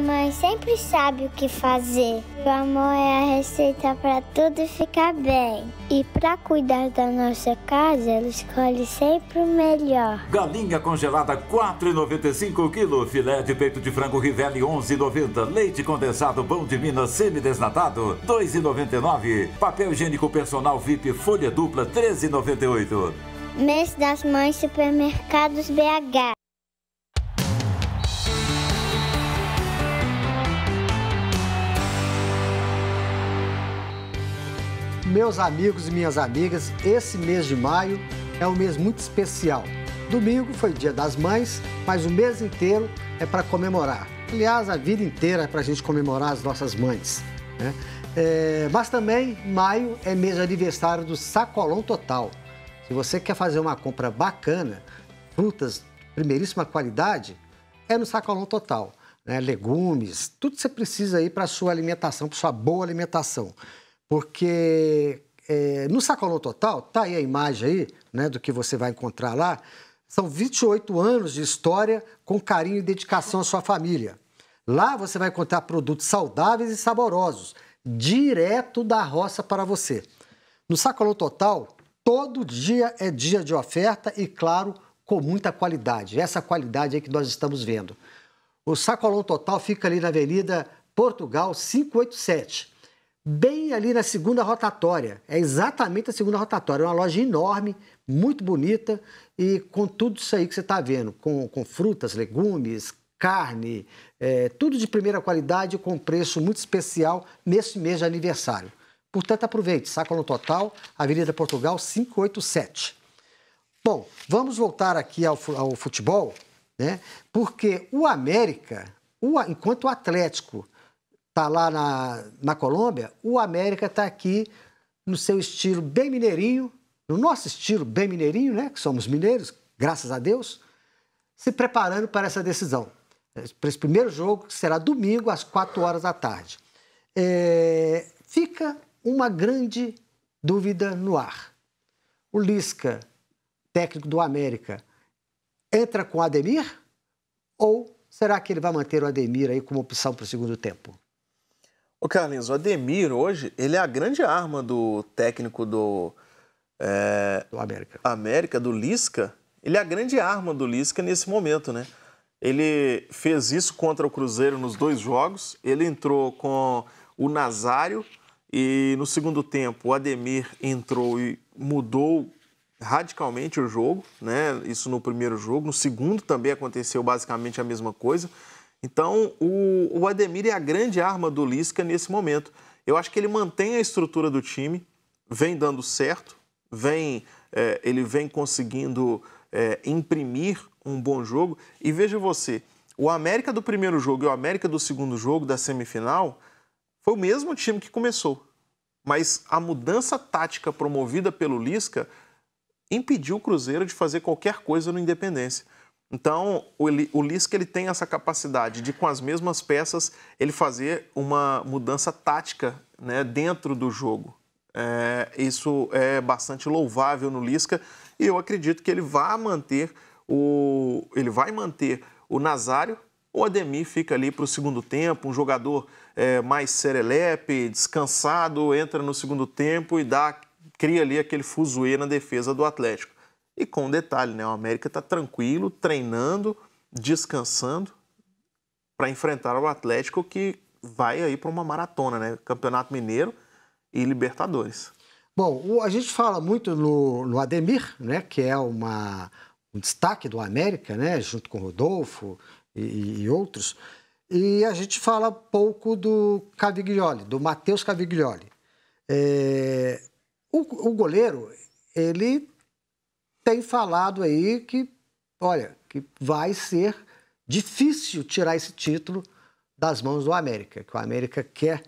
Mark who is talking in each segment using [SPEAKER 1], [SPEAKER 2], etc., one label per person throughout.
[SPEAKER 1] mãe sempre sabe o que fazer. O amor é a receita para tudo ficar bem. E para cuidar da nossa casa, ela escolhe sempre o
[SPEAKER 2] melhor. Galinha congelada 4,95 kg, quilo, filé de peito de frango Rivelli 11,90, leite condensado bom de Minas semidesnatado 2,99, papel higiênico personal VIP folha dupla 13,98.
[SPEAKER 1] Mês das Mães Supermercados BH. Meus amigos e minhas amigas, esse mês de maio é um mês muito especial. Domingo foi dia das mães, mas o mês inteiro é para comemorar. Aliás, a vida inteira é para a gente comemorar as nossas mães. Né? É, mas também, maio é mês de aniversário do Sacolão Total. Se você quer fazer uma compra bacana, frutas de primeiríssima qualidade, é no Sacolão Total. Né? Legumes, tudo que você precisa aí para a sua alimentação, para sua boa alimentação porque é, no Sacolão Total, tá aí a imagem aí, né, do que você vai encontrar lá, são 28 anos de história com carinho e dedicação à sua família. Lá você vai encontrar produtos saudáveis e saborosos, direto da roça para você. No Sacolão Total, todo dia é dia de oferta e, claro, com muita qualidade. Essa qualidade aí que nós estamos vendo. O Sacolão Total fica ali na Avenida Portugal 587 bem ali na segunda rotatória. É exatamente a segunda rotatória. É uma loja enorme, muito bonita e com tudo isso aí que você está vendo, com, com frutas, legumes, carne, é, tudo de primeira qualidade com preço muito especial nesse mês de aniversário. Portanto, aproveite. Sacola no Total, Avenida Portugal 587. Bom, vamos voltar aqui ao, ao futebol, né? Porque o América, o, enquanto o Atlético está lá na, na Colômbia, o América está aqui no seu estilo bem mineirinho, no nosso estilo bem mineirinho, né? Que somos mineiros, graças a Deus, se preparando para essa decisão. Para esse primeiro jogo, que será domingo, às 4 horas da tarde. É, fica uma grande dúvida no ar. O Lisca, técnico do América, entra com o Ademir? Ou será que ele vai manter o Ademir
[SPEAKER 2] aí como opção para o segundo tempo? O Carlinhos, o Ademir hoje, ele é a grande arma do técnico do... É, do América. América, do Lisca. Ele é a grande arma do Lisca nesse momento, né? Ele fez isso contra o Cruzeiro nos dois jogos. Ele entrou com o Nazário e no segundo tempo o Ademir entrou e mudou radicalmente o jogo, né? Isso no primeiro jogo. No segundo também aconteceu basicamente a mesma coisa. Então, o, o Ademir é a grande arma do Lisca nesse momento. Eu acho que ele mantém a estrutura do time, vem dando certo, vem é, ele vem conseguindo é, imprimir um bom jogo. E veja você, o América do primeiro jogo e o América do segundo jogo da semifinal foi o mesmo time que começou. Mas a mudança tática promovida pelo Lisca impediu o Cruzeiro de fazer qualquer coisa no Independência. Então, o, Lisca ele tem essa capacidade de, com as mesmas peças, ele fazer uma mudança tática né, dentro do jogo. É, isso é bastante louvável no Lisca e eu acredito que ele vai manter o, ele vai manter o Nazário. O Ademir fica ali para o segundo tempo, um jogador é, mais serelepe, descansado, entra no segundo tempo e dá, cria ali aquele fuzuê na defesa do Atlético. E com um detalhe, né? O América está tranquilo, treinando, descansando para enfrentar o Atlético que vai aí para uma maratona, né? Campeonato Mineiro e Libertadores.
[SPEAKER 1] Bom, a gente fala muito no, no Ademir, né? Que é uma, um destaque do América, né? Junto com Rodolfo e, e outros. E a gente fala pouco do Caviglioli, do Matheus Caviglioli. É, o, o goleiro, ele tem falado aí que, olha, que vai ser difícil tirar esse título das mãos do América, que o América quer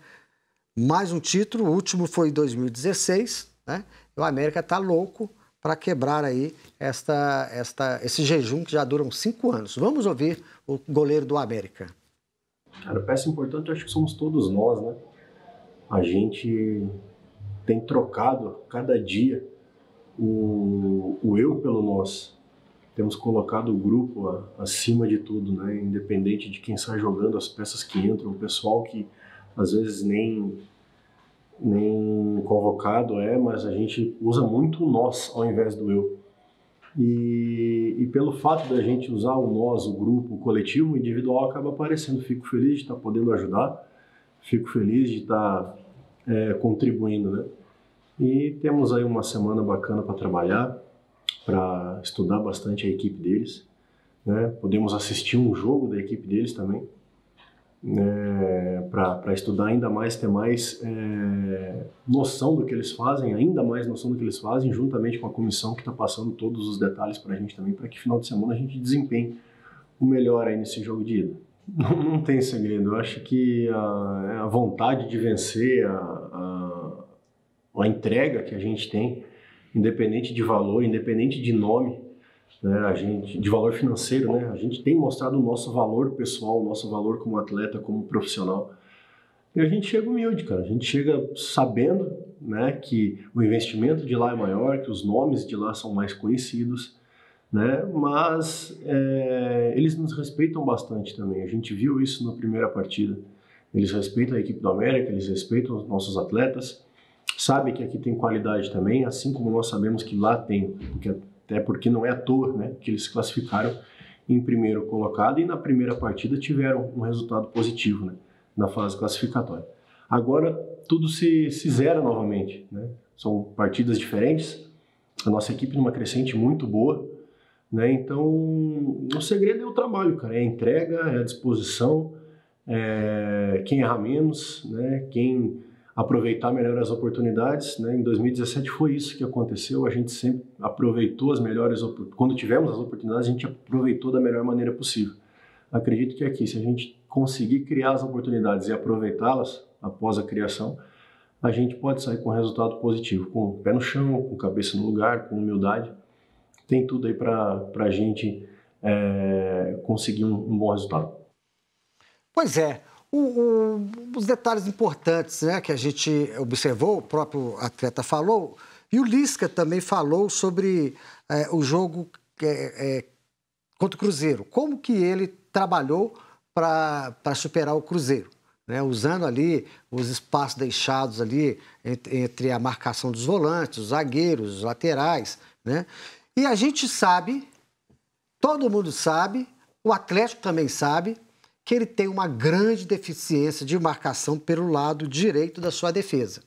[SPEAKER 1] mais um título, o último foi em 2016, né? E o América está louco para quebrar aí esta, esta, esse jejum que já duram cinco anos. Vamos ouvir o goleiro do América.
[SPEAKER 3] Cara, peça importante eu acho que somos todos nós, né? A gente tem trocado cada dia o, o eu pelo nós. Temos colocado o grupo a, acima de tudo, né? independente de quem sai jogando, as peças que entram, o pessoal que às vezes nem, nem convocado é, mas a gente usa muito o nós ao invés do eu. E, e, pelo fato da gente usar o nós, o grupo, o coletivo, o individual acaba aparecendo. Fico feliz de estar tá podendo ajudar, fico feliz de estar tá, é, contribuindo, né? E temos aí uma semana bacana para trabalhar, para estudar bastante a equipe deles. Né? Podemos assistir um jogo da equipe deles também, né? para estudar ainda mais, ter mais é, noção do que eles fazem, ainda mais noção do que eles fazem, juntamente com a comissão que está passando todos os detalhes para a gente também, para que final de semana a gente desempenhe o melhor aí nesse jogo de ida. Não, não tem segredo, eu acho que a, é a vontade de vencer, a, a a entrega que a gente tem, independente de valor, independente de nome, né, a gente, de valor financeiro, né, a gente tem mostrado o nosso valor pessoal, o nosso valor como atleta, como profissional. E a gente chega humilde, cara. A gente chega sabendo né, que o investimento de lá é maior, que os nomes de lá são mais conhecidos, né, mas é, eles nos respeitam bastante também. A gente viu isso na primeira partida. Eles respeitam a equipe do América, eles respeitam os nossos atletas, sabe que aqui tem qualidade também, assim como nós sabemos que lá tem, porque, até porque não é à toa né, que eles se classificaram em primeiro colocado e na primeira partida tiveram um resultado positivo né, na fase classificatória. Agora tudo se, se zera novamente, né? são partidas diferentes, a nossa equipe numa crescente muito boa, né? Então, o segredo é o trabalho, cara. É a entrega, é a disposição, é quem erra menos, né? Quem aproveitar melhor as oportunidades. Né? Em 2017 foi isso que aconteceu. A gente sempre aproveitou as melhores quando tivemos as oportunidades, a gente aproveitou da melhor maneira possível. Acredito que é aqui, se a gente conseguir criar as oportunidades e aproveitá-las após a criação, a gente pode sair com resultado positivo, com o pé no chão, com cabeça no lugar, com humildade. Tem tudo aí para a gente é, conseguir um, um bom resultado.
[SPEAKER 1] Pois é o, o, os detalhes importantes né, que a gente observou, o próprio atleta falou, e o Lisca também falou sobre é, o jogo é, é, contra o Cruzeiro, como que ele trabalhou para superar o Cruzeiro. Né, usando ali os espaços deixados ali entre, entre a marcação dos volantes, os zagueiros, os laterais, né? E a gente sabe, todo mundo sabe, o Atlético também sabe, que ele tem uma grande deficiência de marcação pelo lado direito da sua defesa.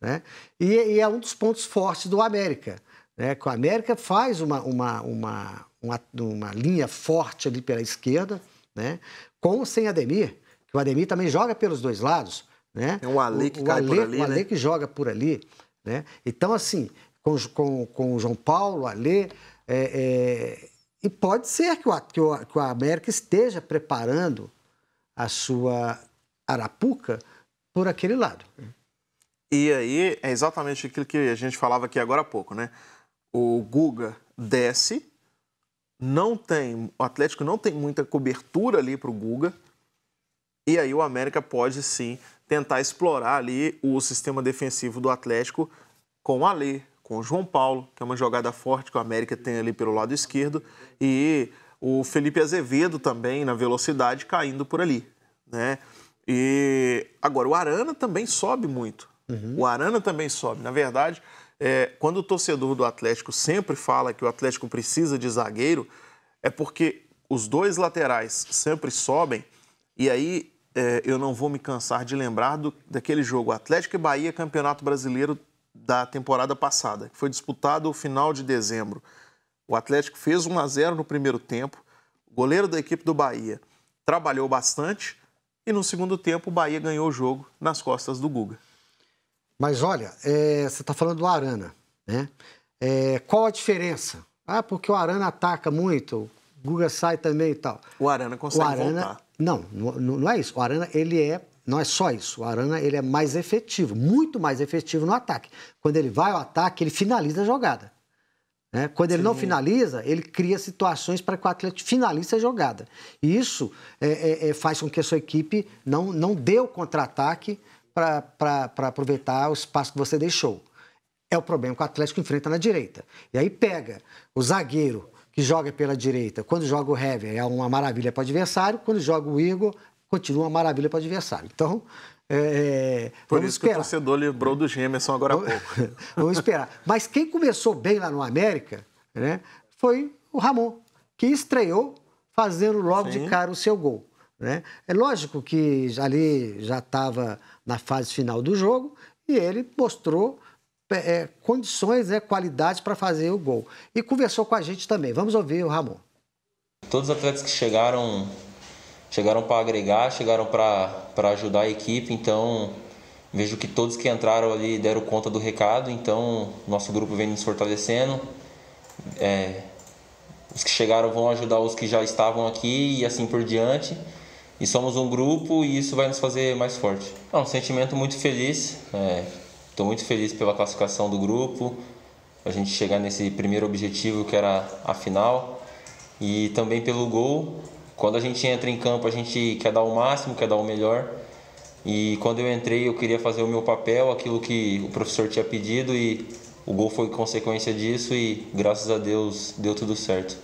[SPEAKER 1] Né? E, e é um dos pontos fortes do América. Né? Que o América faz uma, uma, uma, uma, uma linha forte ali pela esquerda, né? com ou sem Ademir, que o Ademir também joga pelos dois lados. Né? É um Ale que o, o cai Ale, por ali. O Ale né? que joga por ali. Né? Então, assim, com, com, com o João Paulo, Ale, é, é, e pode ser que, o, que, o, que a América esteja preparando a sua arapuca por aquele lado.
[SPEAKER 2] E aí é exatamente aquilo que a gente falava aqui agora há pouco, né? O Guga desce, não tem, o Atlético não tem muita cobertura ali para o Guga, e aí o América pode sim tentar explorar ali o sistema defensivo do Atlético com o Alê, com o João Paulo, que é uma jogada forte que o América tem ali pelo lado esquerdo, e o Felipe Azevedo também na velocidade caindo por ali, né? E agora o Arana também sobe muito. Uhum. O Arana também sobe. Na verdade, é, quando o torcedor do Atlético sempre fala que o Atlético precisa de zagueiro, é porque os dois laterais sempre sobem. E aí é, eu não vou me cansar de lembrar do, daquele jogo Atlético e Bahia, Campeonato Brasileiro da temporada passada, que foi disputado no final de dezembro. O Atlético fez 1 a 0 no primeiro tempo. O goleiro da equipe do Bahia trabalhou bastante e no segundo tempo o Bahia ganhou o jogo nas costas do Guga.
[SPEAKER 1] Mas olha, é, você está falando do Arana, né? É, qual a diferença? Ah, porque o Arana ataca muito, o Guga sai também e tal. O Arana consegue o Arana, voltar. Não, não, não é isso. O Arana, ele é não é só isso. O Arana ele é mais efetivo, muito mais efetivo no ataque. Quando ele vai ao ataque, ele finaliza a jogada. Né? Quando ele não finaliza, ele cria situações para que o atleta finalize a jogada. E isso é, é, é, faz com que a sua equipe não, não dê o contra-ataque para aproveitar o espaço que você deixou. É o problema que o Atlético enfrenta na direita. E aí pega o zagueiro que joga pela direita. Quando joga o Hever, é uma maravilha para o adversário. Quando joga o Igor, continua uma maravilha para o adversário. Então, é, é Por isso esperar. que o
[SPEAKER 2] torcedor lembrou do Gemerson agora há pouco.
[SPEAKER 1] vamos esperar. Mas quem começou bem lá no América né, foi o Ramon, que estreou fazendo logo Sim. de cara o seu gol. Né? É lógico que ali já estava na fase final do jogo e ele mostrou é, é condições, né, qualidade para fazer o gol. E conversou com a gente também. Vamos ouvir o Ramon.
[SPEAKER 2] Todos os atletas que chegaram chegaram para agregar, chegaram para ajudar a equipe, então vejo que todos que entraram ali deram conta do recado, então nosso grupo vem nos fortalecendo. É, os que chegaram vão ajudar os que já estavam aqui e assim por diante. E somos um grupo e isso vai nos fazer mais forte. É um sentimento muito feliz, estou é, muito feliz pela classificação do grupo, a gente chegar nesse primeiro objetivo que era a final e também pelo gol quando a gente entra em campo, a gente quer dar o máximo, quer dar o melhor. E quando eu entrei, eu queria fazer o meu papel, aquilo que o professor tinha pedido e o gol foi consequência disso e graças a Deus deu tudo certo.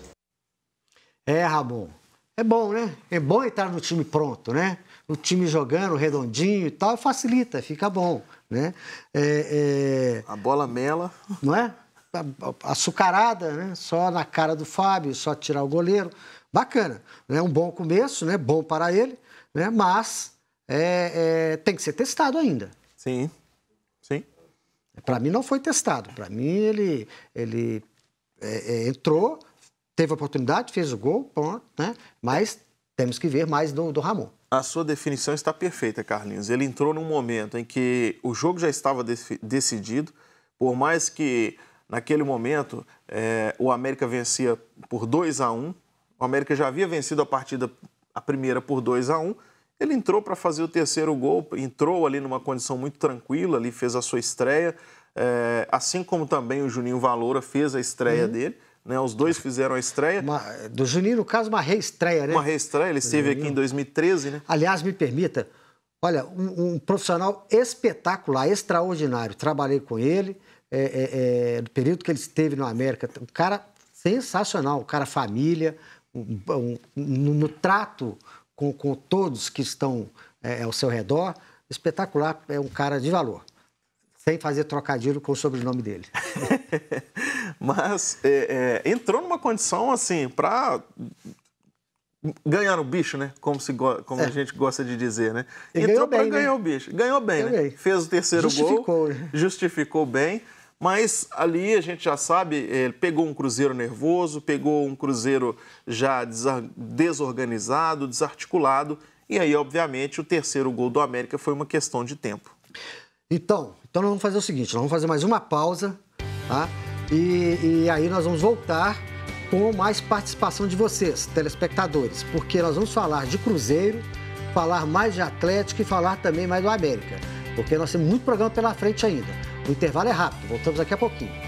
[SPEAKER 1] É, Ramon. É bom, né? É bom entrar no time pronto, né? O time jogando redondinho e tal facilita, fica bom, né? É, é... A bola mela. Não é? açucarada, né? só na cara do Fábio, só tirar o goleiro. Bacana, né? um bom começo, né? bom para ele, né? mas é, é, tem que ser testado ainda. Sim, sim. É, para mim não foi testado. Para mim ele, ele é, é, entrou, teve a oportunidade, fez o gol, pronto, né? mas temos que ver mais do, do Ramon.
[SPEAKER 2] A sua definição está perfeita, Carlinhos. Ele entrou num momento em que o jogo já estava decidido, por mais que Naquele momento, é, o América vencia por 2 a 1 O América já havia vencido a partida, a primeira, por 2 a 1 Ele entrou para fazer o terceiro gol, entrou ali numa condição muito tranquila, ali fez a sua estreia, é, assim como também o Juninho Valoura fez a estreia uhum. dele. Né, os dois fizeram a estreia. Uma,
[SPEAKER 1] do Juninho, no caso, uma reestreia, né? Uma reestreia, ele esteve aqui em
[SPEAKER 2] 2013, né?
[SPEAKER 1] Aliás, me permita, olha, um, um profissional espetacular, extraordinário. Trabalhei com ele, é, é, é, do período que ele esteve na América, um cara sensacional, um cara família, um, um, no, no, trato com, com, todos que estão é, ao seu redor, espetacular, é um cara de valor. Sem fazer trocadilho com o sobrenome dele.
[SPEAKER 2] Mas é, entrou numa condição, assim, para ganhar o bicho, né? Como, se como é. a gente gosta de dizer, né? Entrou para né? ganhar né? o bicho. Ganhou bem, né? ganhou né? Bem. Fez o terceiro justificou, gol. Justificou bem. Mas ali a gente já sabe, eh, ele pegou um Cruzeiro nervoso, pegou um Cruzeiro já desorganizado, desarticulado. E aí, obviamente, o terceiro gol do América foi uma questão de tempo.
[SPEAKER 1] Então, então nós vamos fazer o seguinte: nós vamos fazer mais uma pausa, tá? E, e aí nós vamos voltar com mais participação de vocês, telespectadores, porque nós vamos falar de Cruzeiro, falar mais de Atlético e falar também mais do América, porque nós temos muito programa pela frente ainda. O intervalo é rápido, voltamos daqui a pouquinho.